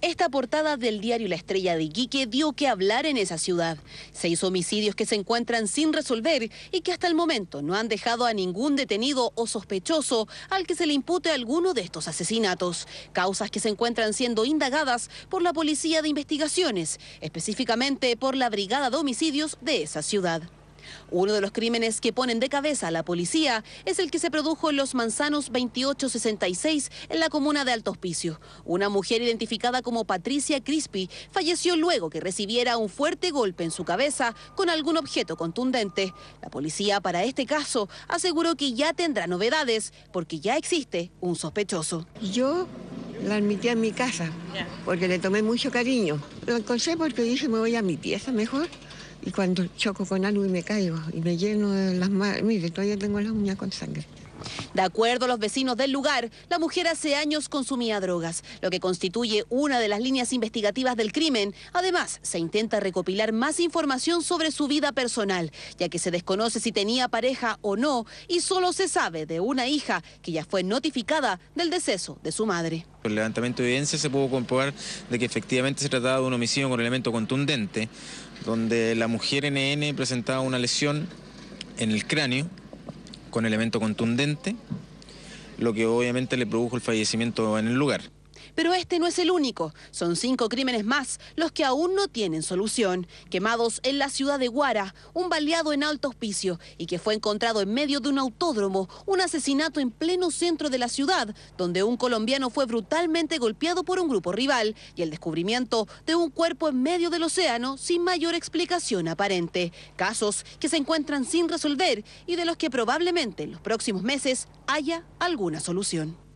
Esta portada del diario La Estrella de Iquique dio que hablar en esa ciudad. Seis homicidios que se encuentran sin resolver y que hasta el momento no han dejado a ningún detenido o sospechoso al que se le impute alguno de estos asesinatos. Causas que se encuentran siendo indagadas por la Policía de Investigaciones, específicamente por la Brigada de Homicidios de esa ciudad. Uno de los crímenes que ponen de cabeza a la policía es el que se produjo en Los Manzanos 2866 en la comuna de Alto Hospicio. Una mujer identificada como Patricia Crispi falleció luego que recibiera un fuerte golpe en su cabeza con algún objeto contundente. La policía para este caso aseguró que ya tendrá novedades porque ya existe un sospechoso. Yo la admití a mi casa porque le tomé mucho cariño. Lo encontré porque dije me voy a mi pieza mejor. Y cuando choco con algo y me caigo y me lleno de las manos, mire, todavía tengo las uñas con sangre. De acuerdo a los vecinos del lugar, la mujer hace años consumía drogas, lo que constituye una de las líneas investigativas del crimen. Además, se intenta recopilar más información sobre su vida personal, ya que se desconoce si tenía pareja o no y solo se sabe de una hija que ya fue notificada del deceso de su madre. el levantamiento de evidencia se pudo comprobar de que efectivamente se trataba de un homicidio con elemento contundente, donde la mujer NN presentaba una lesión en el cráneo con elemento contundente, lo que obviamente le produjo el fallecimiento en el lugar. Pero este no es el único. Son cinco crímenes más los que aún no tienen solución. Quemados en la ciudad de Guara, un baleado en alto hospicio y que fue encontrado en medio de un autódromo, un asesinato en pleno centro de la ciudad, donde un colombiano fue brutalmente golpeado por un grupo rival y el descubrimiento de un cuerpo en medio del océano sin mayor explicación aparente. Casos que se encuentran sin resolver y de los que probablemente en los próximos meses haya alguna solución.